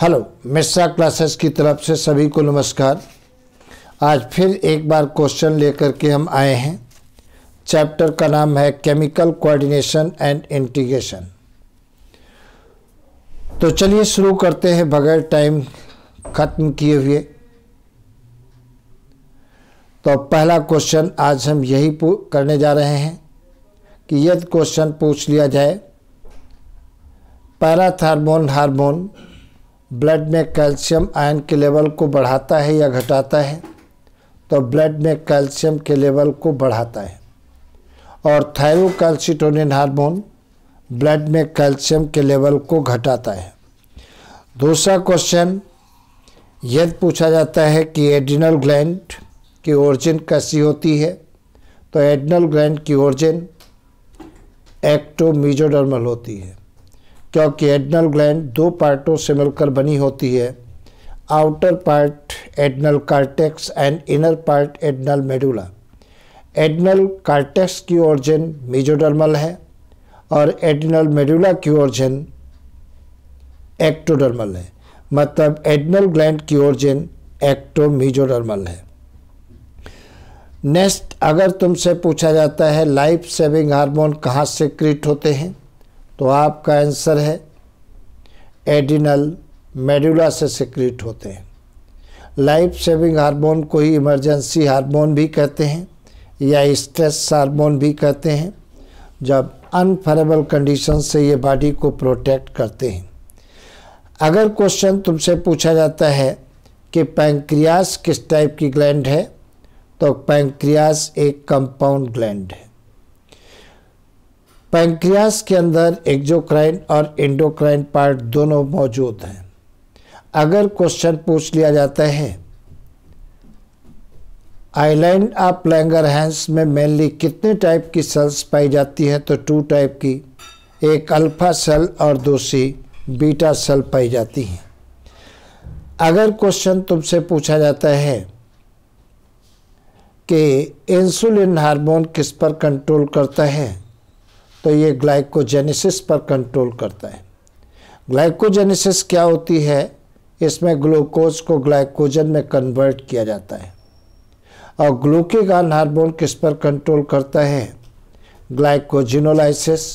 hello Mishra classes की तरफ से सभी को नमस्कार आज फिर एक बार क्वेश्चन लेकर के हम आए हैं चैप्टर का नाम है केमिकल कोऑर्डिनेशन एंड इंटीग्रेशन तो चलिए शुरू करते हैं बगैर टाइम खत्म किए हुए तो पहला क्वेश्चन आज हम यही करने जा रहे हैं कि यदि क्वेश्चन पूछ लिया जाए पैराथार्मोन हार्मोन ब्लड में कैल्शियम आयन के लेवल को बढ़ाता है या घटाता है तो ब्लड में कैल्शियम के लेवल को बढ़ाता है और थायरोकैल्सिटोनिन हार्मोन ब्लड में कैल्शियम के लेवल को घटाता है दूसरा क्वेश्चन यदि पूछा जाता है कि एडिनल ग्लैंड की ओरिजिन कैसी होती है तो एडिनल ग्लैंड की ओरिजिन एक्टोमीजोडर्मल होती है क्योंकि एडनल ग्लैंड दो पार्टों से मिलकर बनी होती है outer part adrenal cortex and inner part adrenal medulla adrenal cortex की ओरिजिन मेजोडर्मल है और एडनल मेडुला की ओरिजिन एक्टोडर्मल है मतलब एडनल ग्लैंड की ओरिजिन एक्टोमीजोडर्मल है नेक्स्ट अगर तुमसे पूछा जाता है लाइफ सेविंग हार्मोन कहाँ से क्रिएट होते हैं तो आपका आंसर है एडिनल मेडुला से सिक्रिट होते हैं लाइफ सेविंग हार्मोन को ही इमरजेंसी हार्मोन भी कहते हैं या स्ट्रेस हार्मोन भी कहते हैं जब अनफरेबल कंडीशन से ये बॉडी को प्रोटेक्ट करते हैं अगर क्वेश्चन तुमसे पूछा जाता है कि पैंक्रियास किस टाइप की ग्लैंड है तो पैंक्रियास एक कंपाउंड ग्लैंड है पैंक्रियास के अंदर एक्जोक्राइन और इंडोक्राइन पार्ट दोनों मौजूद हैं अगर क्वेश्चन पूछ लिया जाता है आइलैंड ऑफ हैंस में मेनली कितने टाइप की सेल्स पाई जाती हैं तो टू टाइप की एक अल्फा सेल और दूसरी बीटा सेल पाई जाती हैं अगर क्वेश्चन तुमसे पूछा जाता है कि इंसुलिन हार्मोन किस पर कंट्रोल करता है तो ये ग्लाइकोजेनेसिस पर कंट्रोल करता है ग्लाइकोजेनेसिस क्या होती है इसमें ग्लूकोज को ग्लाइकोजन में कन्वर्ट किया जाता है और ग्लूकेगान हार्मोन किस पर कंट्रोल करता है ग्लाइकोजिनोलाइसिस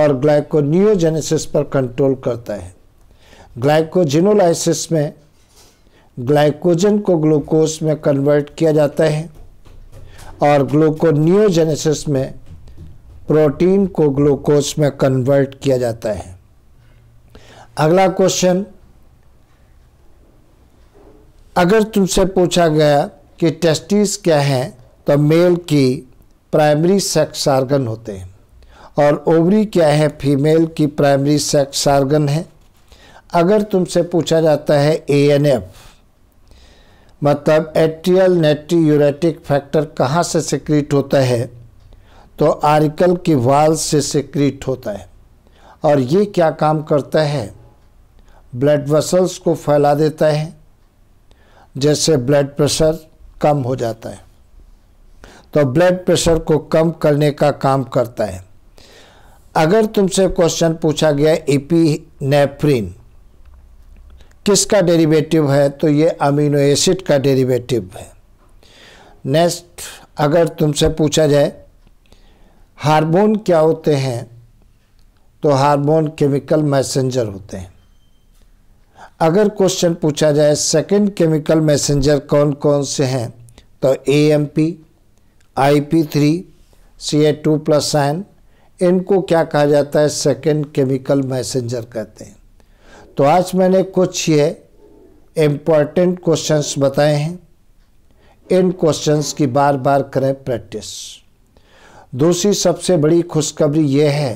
और ग्लाइकोनियोजेनेसिस पर कंट्रोल करता है ग्लाइकोजिनोलाइसिस में ग्लाइकोजन को ग्लूकोज में कन्वर्ट किया जाता है और ग्लूकोनियोजेनेसिस में प्रोटीन को ग्लूकोज में कन्वर्ट किया जाता है अगला क्वेश्चन अगर तुमसे पूछा गया कि टेस्टिस क्या हैं तो मेल की प्राइमरी सेक्स आर्गन होते हैं और ओवरी क्या है फीमेल की प्राइमरी सेक्स आर्गन है अगर तुमसे पूछा जाता है ए एन एफ मतलब एट्रियल नेट्री यूरेटिक फैक्टर कहाँ से सिक्रीट होता है तो आर्कल के वाल से सिक्रीट होता है और ये क्या काम करता है ब्लड वसल्स को फैला देता है जैसे ब्लड प्रेशर कम हो जाता है तो ब्लड प्रेशर को कम करने का काम करता है अगर तुमसे क्वेश्चन पूछा गया एपीनेफ्रिन किसका डेरिवेटिव है तो ये अमीनो एसिड का डेरिवेटिव है नेक्स्ट अगर तुमसे पूछा जाए हार्मोन क्या होते हैं तो हार्मोन केमिकल मैसेंजर होते हैं अगर क्वेश्चन पूछा जाए सेकंड केमिकल मैसेंजर कौन कौन से हैं तो A M P I P three C A two plus ion इनको क्या कहा जाता है सेकंड केमिकल मैसेंजर कहते हैं तो आज मैंने कुछ ये इम्पॉर्टेंट क्वेश्चंस बताए हैं इन क्वेश्चंस की बार बार करें प्रैक्टिस दूसरी सबसे बड़ी खुशखबरी यह है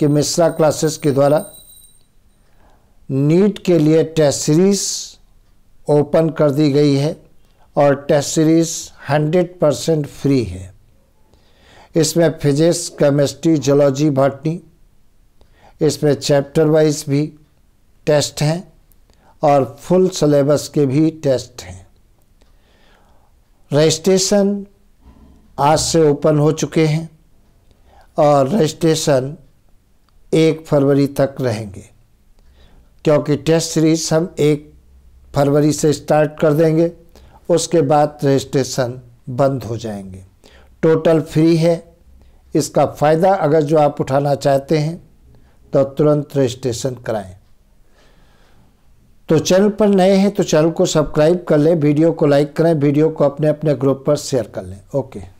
कि मिश्रा क्लासेस के द्वारा नीट के लिए टेस्ट सीरीज़ ओपन कर दी गई है और टेस्ट सीरीज़ 100 परसेंट फ्री है इसमें फिजिक्स केमिस्ट्री जोलॉजी बाटनी इसमें चैप्टर वाइज भी टेस्ट हैं और फुल सिलेबस के भी टेस्ट हैं रजिस्ट्रेशन आज से ओपन हो चुके हैं और रजिस्ट्रेशन एक फरवरी तक रहेंगे क्योंकि टेस्ट सीरीज हम एक फरवरी से स्टार्ट कर देंगे उसके बाद रजिस्ट्रेशन बंद हो जाएंगे टोटल फ्री है इसका फ़ायदा अगर जो आप उठाना चाहते हैं तो तुरंत रजिस्ट्रेशन कराएं तो चैनल पर नए हैं तो चैनल को सब्सक्राइब कर लें वीडियो को लाइक करें वीडियो को अपने अपने ग्रुप पर शेयर कर लें ओके